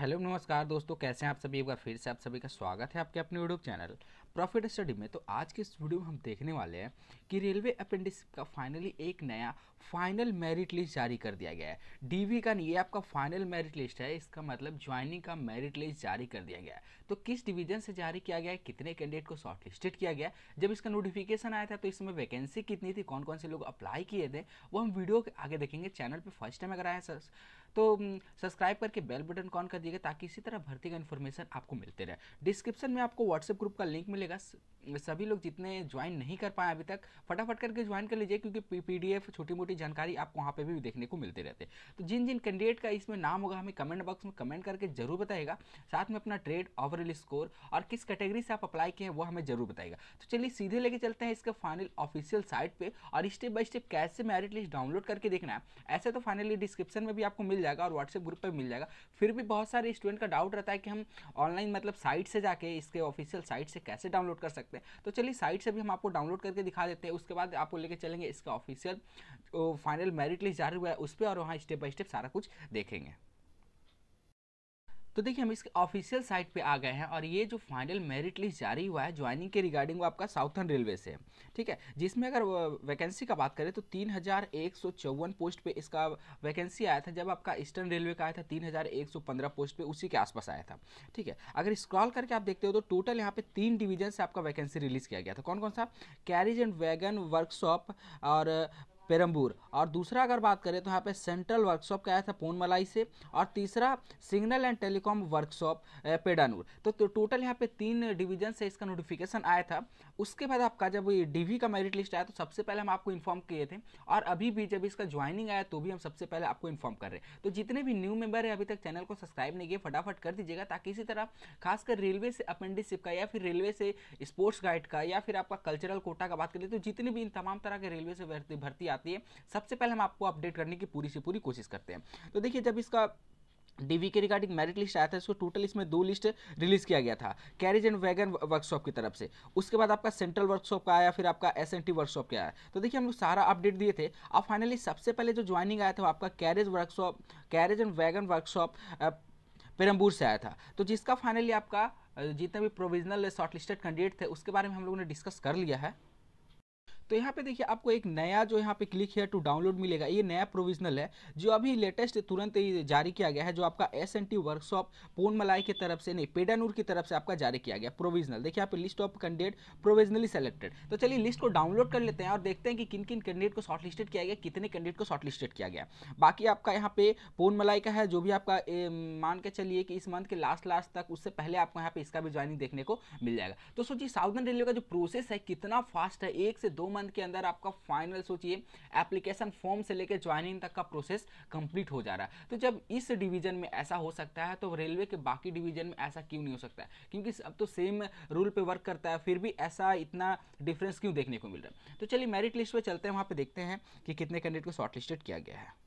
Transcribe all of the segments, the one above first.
hello नमस्कार दोस्तों कैसे हैं आप सभी एक बार फिर से आप सभी का स्वागत है आपके अपने यूट्यूब चैनल प्रॉफिट स्टडी में तो आज के इस वीडियो में हम देखने वाले हैं कि रेलवे अप्रेंटिसशिप का फाइनली एक नया फाइनल मेरिट लिस्ट जारी कर दिया गया है डीवी का नहीं ये आपका फाइनल मेरिट लिस्ट है इसका मतलब ज्वाइनिंग का मेरिट लिस्ट जारी कर दिया गया है तो किस डिवीजन से जारी किया गया है कितने कैंडिडेट को लिस्टेड किया गया जब इसका नोटिफिकेशन आया था तो इसमें वैकेंसी कितनी थी कौन कौन से लोग अप्लाई किए थे वो हम वीडियो के आगे देखेंगे चैनल पर फर्स्ट टाइम अगर आए तो सब्सक्राइब करके बेल बटन कॉन कर दिएगा ताकि इसी तरह भर्ती का इन्फॉर्मेशन आपको मिलते रहे डिस्क्रिप्शन में आपको व्हाट्सएप ग्रुप का लिंक मिलेगा सभी लोग जितने ज्वाइन नहीं कर पाए अभी तक फटाफट करके ज्वाइन कर लीजिए क्योंकि पीडीएफ छोटी मोटी जानकारी आपको वहाँ पे भी देखने को मिलते रहते हैं तो जिन जिन कैंडिडेट का इसमें नाम होगा हमें कमेंट बॉक्स में कमेंट करके जरूर बताएगा साथ में अपना ट्रेड ओवरऑल स्कोर और किस कैटेगरी से आप अप्लाई किए हैं वो हमें जरूर बताएगा तो चलिए सीधे लेके चलते हैं इसके फाइनल ऑफिशियल साइट पर और स्टेप बाई स्टेप कैसे मेरिट लिस्ट डाउनलोड करके देखना है ऐसे तो फाइनली डिस्क्रिप्शन में भी आपको मिल जाएगा और व्हाट्सएप ग्रुप पर मिल जाएगा फिर भी बहुत सारे स्टूडेंट का डाउट रहता है कि हम ऑनलाइन मतलब साइट से जाके इसके ऑफिशियल साइट से कैसे डाउनलोड कर सकते हैं तो चलिए साइट से भी हम आपको डाउनलोड करके दिखा देते हैं उसके बाद आपको लेकर चलेंगे इसका ऑफिशियल फाइनल मेरिट लिस्ट जारी हुआ है उस पर और वहाँ स्टेप बाई स्टेप सारा कुछ देखेंगे तो देखिए हम इसके ऑफिशियल साइट पे आ गए हैं और ये जो फाइनल मेरिट लिस्ट जारी हुआ है ज्वाइनिंग के रिगार्डिंग वो आपका साउथर्न रेलवे से है ठीक है जिसमें अगर वैकेंसी का बात करें तो तीन हज़ार एक सौ चौवन पोस्ट पे इसका वैकेंसी आया था जब आपका ईस्टर्न रेलवे का आया था तीन हज़ार एक सौ पंद्रह पोस्ट पर उसी के आसपास आया था ठीक है अगर स्क्रॉल करके आप देखते हो तो टोटल यहाँ पे तीन डिवीजन से आपका वैकेंसी रिलीज किया गया था कौन कौन सा कैरिज एंड वैगन वर्कशॉप और पेरम्बूर और दूसरा अगर बात करें तो यहाँ पे सेंट्रल वर्कशॉप का आया था पूनमलाई से और तीसरा signal and telecom workshop Podanur तो, टोटल तो यहाँ पे तीन डिवीजन से इसका नोटिफिकेशन आया था उसके बाद आपका जब डी डीवी का मेरिट लिस्ट आया तो सबसे पहले हम आपको इन्फॉर्म किए थे और अभी भी जब इसका ज्वाइनिंग आया तो भी हम सबसे पहले आपको इन्फॉर्म कर रहे हैं तो जितने भी न्यू मेंबर है अभी तक चैनल को सब्सक्राइब नहीं किया फटाफट कर दीजिएगा ताकि इसी तरह खासकर रेलवे से अपेंडिसिप का या फिर रेलवे से स्पोर्ट्स गाइड का या फिर आपका कल्चरल कोटा का बात करें तो जितने भी इन तमाम तरह के रेलवे से भर्ती आते जाती है सबसे पहले हम आपको अपडेट करने की पूरी से पूरी कोशिश करते हैं तो देखिए जब इसका डीवी के रिगार्डिंग मेरिट लिस्ट आया था इसको टोटल इसमें दो लिस्ट रिलीज किया गया था कैरिज एंड वैगन वर्कशॉप की तरफ से उसके बाद आपका सेंट्रल वर्कशॉप का आया फिर आपका एस एन टी वर्कशॉप का आया तो देखिए हम लोग सारा अपडेट दिए थे अब फाइनली सबसे पहले जो ज्वाइनिंग आया था वो आपका carriage workshop carriage and wagon workshop Perambur से आया था तो जिसका फाइनली आपका जितने भी प्रोविजनल शॉर्ट लिस्टेड कैंडिडेट थे उसके बारे में हम लोगों ने डिस्कस कर लिया है तो यहाँ पे देखिए आपको एक नया जो यहाँ पे क्लिक हेयर टू डाउनलोड मिलेगा ये नया प्रोविजनल है जो अभी लेटेस्ट तुरंत जारी किया गया है जो आपका S N T workshop Ponmalai की तरफ से नहीं पेडानूर की तरफ से आपका जारी किया गया प्रोविजनल देखिए यहाँ पे list of candidate provisionally selected तो चलिए लिस्ट को डाउनलोड कर लेते हैं और देखते हैं कि किन किन कैंडिडेट को शॉर्टलिस्टेड किया गया कितने कैंडिडेट को शॉर्टलिस्टेड किया गया बाकी आपका यहाँ पे पोन मलाई का है जो भी आपका मान के चलिए कि इस मंथ के लास्ट लास्ट तक उससे पहले आपको यहाँ पे इसका भी ज्वाइनिंग देखने को मिल जाएगा तो सोचिए साउदर्न रेलवे का जो प्रोसेस है कितना फास्ट है एक से दो मंथ के अंदर आपका फाइनल सोचिए एप्लीकेशन फॉर्म से लेकर ज्वाइनिंग तक का प्रोसेस कंप्लीट हो जा रहा है तो जब इस डिवीजन में ऐसा हो सकता है तो रेलवे के बाकी डिवीजन में ऐसा क्यों नहीं हो सकता है क्योंकि अब तो सेम रूल पे वर्क करता है फिर भी ऐसा इतना डिफरेंस क्यों देखने को मिल रहा है तो चलिए मेरिट लिस्ट पर चलते हैं वहाँ पर देखते हैं कि कितने कैंडिडेट को शॉर्ट किया गया है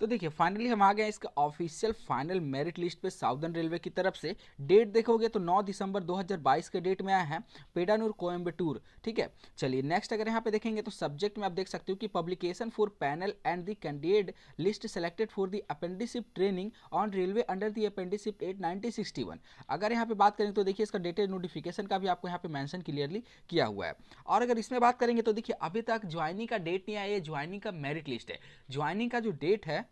तो देखिए फाइनली हम आ गए इसके ऑफिशियल फाइनल मेरिट लिस्ट पे साउदर्न रेलवे की तरफ से डेट देखोगे तो 9 दिसंबर 2022 के डेट में आया है पेडानूर कोयम्बटूर ठीक है चलिए नेक्स्ट अगर यहाँ पे देखेंगे तो सब्जेक्ट में आप देख सकते हो कि publication for panel and the candidate list selected for the apprenticeship training on railway under the apprenticeship act nineteen अगर यहाँ पे बात करें तो देखिए इसका डेटेड नोटिफिकेशन का भी आपको यहाँ पे मैंशन क्लियरली किया हुआ है और अगर इसमें बात करेंगे तो देखिए अभी तक ज्वाइनिंग का डेट नहीं आया ज्वाइनिंग का मेरिट लिस्ट है ज्वाइनिंग का जो डेट है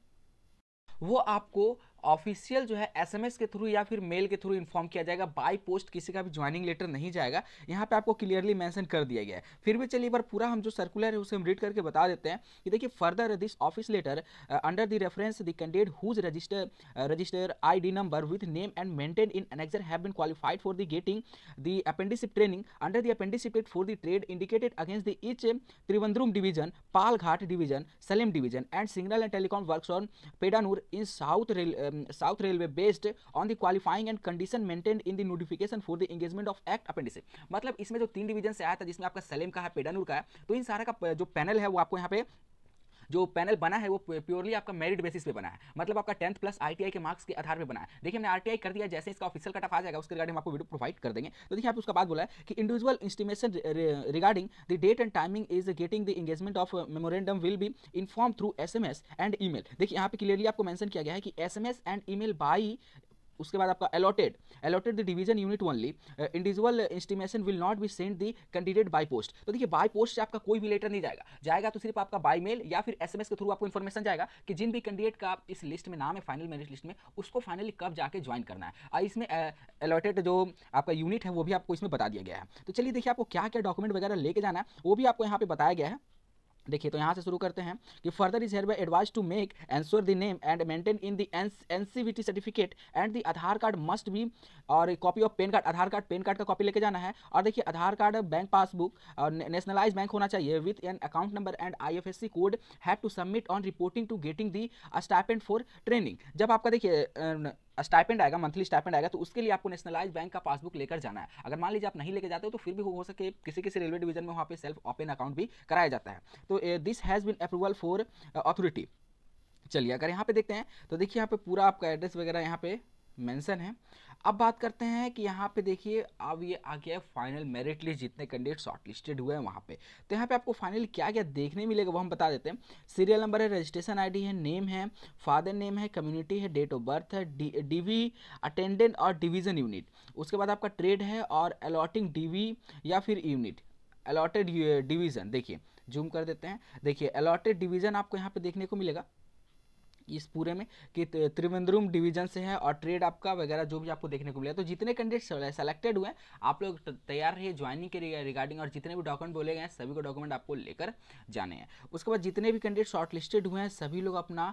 वो आपको ऑफिशियल जो है एसएमएस के थ्रू या फिर मेल के थ्रू इन्फॉर्म किया जाएगा बाई पोस्ट किसी का भी ज्वाइनिंग लेटर नहीं जाएगा यहाँ पे आपको क्लियरली मेंशन कर दिया गया है फिर भी चलिए एक बार पूरा हम जो सर्कुलर है उसे हम रीड करके बता देते हैं कि देखिए further this office letter under the reference the candidate whose register register I number with name and mentioned in annexure have been qualified for the getting the apprenticeship training under the apprenticeship act for the trade indicated against the each Trivandrum division Palghat division Salem division and signal and telecom works on Podanur in south rail south railway based on the qualifying and condition mentioned in the notification for the engagement of act apprentice मतलब इसमें जो तीन division से आया था जिसमें आपका सलेम का है पेडानूर का है तो इन सारा का जो पैनल है वो आपको यहाँ पे जो पैनल बना है वो प्योरली आपका मेरिट बेसिस पे बना है मतलब आपका टेंथ प्लस आई के मार्क्स के आधार पर बना है देखिए हमने आर कर दिया जैसे इसका ऑफिशियल कट ऑफ आ जाएगा उसके रिगार्डिंग आपको वीडियो प्रोवाइड कर देंगे तो देखिए आप उसका बात बोला है कि individual intimation regarding the date and timing is getting the engagement of memorandum will be inform through S and E देखिए यहाँ पे क्लियरली आपको मैंशन किया गया है कि S and E mail by उसके बाद आपका allotted allotted the division unit only individual intimation will not be send the candidate by post तो देखिए बाय पोस्ट से आपका कोई भी लेटर नहीं जाएगा जाएगा तो सिर्फ आपका बाय मेल या फिर एसएमएस के थ्रू आपको इन्फॉर्मेशन जाएगा कि जिन भी कैंडिडेट का इस लिस्ट में नाम है फाइनल मेरिट लिस्ट में उसको फाइनली कब जाके ज्वाइन करना है इसमें अलॉटेड uh, जो आपका यूनिट है वो भी आपको इसमें बता दिया गया है तो चलिए देखिए आपको क्या क्या डॉक्यूमेंट वगैरह लेके जाना है वो भी आपको यहाँ पे बताया गया है देखिए तो यहाँ से शुरू करते हैं कि further is here by advise to make ensure the name and mentioned in the N C B T certificate and the Aadhaar card must भी और copy of pan card Aadhaar card pan card का कॉपी लेके जाना है और देखिए Aadhaar card bank passbook और nationalise bank होना चाहिए with an account number and I F S C code have to submit on reporting to getting the stipend for training जब आपका देखिए स्टाइपेंड आएगा मंथली स्टाइपेंड आएगा तो उसके लिए आपको नेशनलाइज बैंक का पासबुक लेकर जाना है अगर मान लीजिए आप नहीं लेके जाते हो तो फिर भी हो सके किसी किसी रेलवे डिवीजन में वहाँ पे सेल्फ ओपन अकाउंट भी कराया जाता है तो this has been approval for authority चलिए अगर यहाँ पे देखते हैं तो देखिए यहाँ पे पूरा आपका एड्रेस वगैरह यहाँ पे मेंशन है अब बात करते हैं कि यहाँ पे देखिए अब ये आ गया है फाइनल मेरिट लिस्ट जितने कैंडिडेट शॉर्टलिस्टेड हुए हैं वहाँ पे तो यहाँ पे आपको फाइनल क्या क्या देखने मिलेगा वो हम बता देते हैं सीरियल नंबर है रजिस्ट्रेशन आईडी है नेम है फादर नेम है कम्युनिटी है डेट ऑफ बर्थ है डी अटेंडेंट और डिवीजन यूनिट उसके बाद आपका ट्रेड है और अलॉटिंग डी या फिर यूनिट अलॉटेड डिवीज़न देखिए जूम कर देते हैं देखिए अलॉटेड डिवीज़न आपको यहाँ पे देखने को मिलेगा इस पूरे में कि त्रिवेंद्रम डिवीजन से है और ट्रेड आपका वगैरह जो भी आपको देखने को मिला तो जितने कैंडिडेट सेलेक्टेड हुए हैं आप लोग तैयार रहिए ज्वाइनिंग के रिगार्डिंग और जितने भी डॉक्यूमेंट बोले गए हैं सभी को डॉक्यूमेंट आपको लेकर जाने हैं उसके बाद जितने भी कैंडिडेट शॉर्टलिस्टेड हुए हैं सभी लोग अपना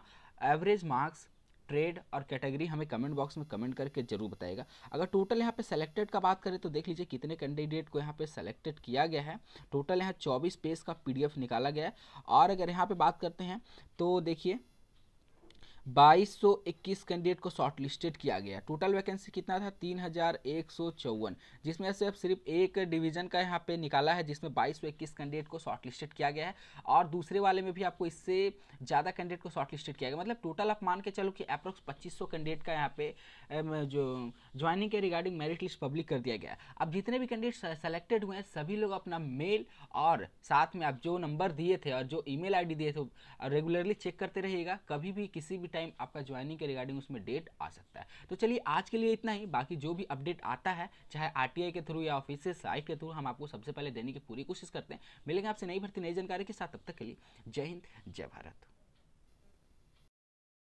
एवरेज मार्क्स ट्रेड और कैटेगरी हमें कमेंट बॉक्स में कमेंट करके जरूर बताएगा अगर टोटल यहाँ पे सेलेक्टेड का बात करें तो देख लीजिए कितने कैंडिडेट को यहाँ पे सेलेक्टेड किया गया है टोटल यहाँ 24 पेज का पीडीएफ निकाला गया है और अगर यहाँ पे बात करते हैं तो देखिए 2221 कैंडिडेट को शॉर्टलिस्टेड किया गया टोटल वैकेंसी कितना था तीन हजार एक सौ चौवन जिसमें से अब सिर्फ एक डिवीजन का यहाँ पे निकाला है जिसमें 2221 कैंडिडेट को शॉर्टलिस्टेड किया गया है और दूसरे वाले में भी आपको इससे ज़्यादा कैंडिडेट को शॉर्टलिस्टेड किया गया मतलब टोटल आप मान के चलो कि अप्रोक्स सौ कैंडिडेट का यहाँ पे जो ज्वाइनिंग के रिगार्डिंग मेरिट लिस्ट पब्लिक कर दिया गया अब जितने भी कैंडिडेट सेलेक्टेड हुए हैं सभी लोग अपना मेल और साथ में आप जो नंबर दिए थे और जो आई डी दिए थे रेगुलरली चेक करते रहिएगा कभी भी किसी भी टाइम आपका ज्वाइनिंग के रिगार्डिंग उसमें डेट आ सकता है तो चलिए आज के लिए इतना ही बाकी जो भी अपडेट आता है चाहे आर के थ्रू या ऑफिस साइट के थ्रू हम आपको सबसे पहले देने की पूरी कोशिश करते हैं मिलेंगे आपसे नई भर्ती नई जानकारी के साथ तब तक के लिए जय हिंद जय भारत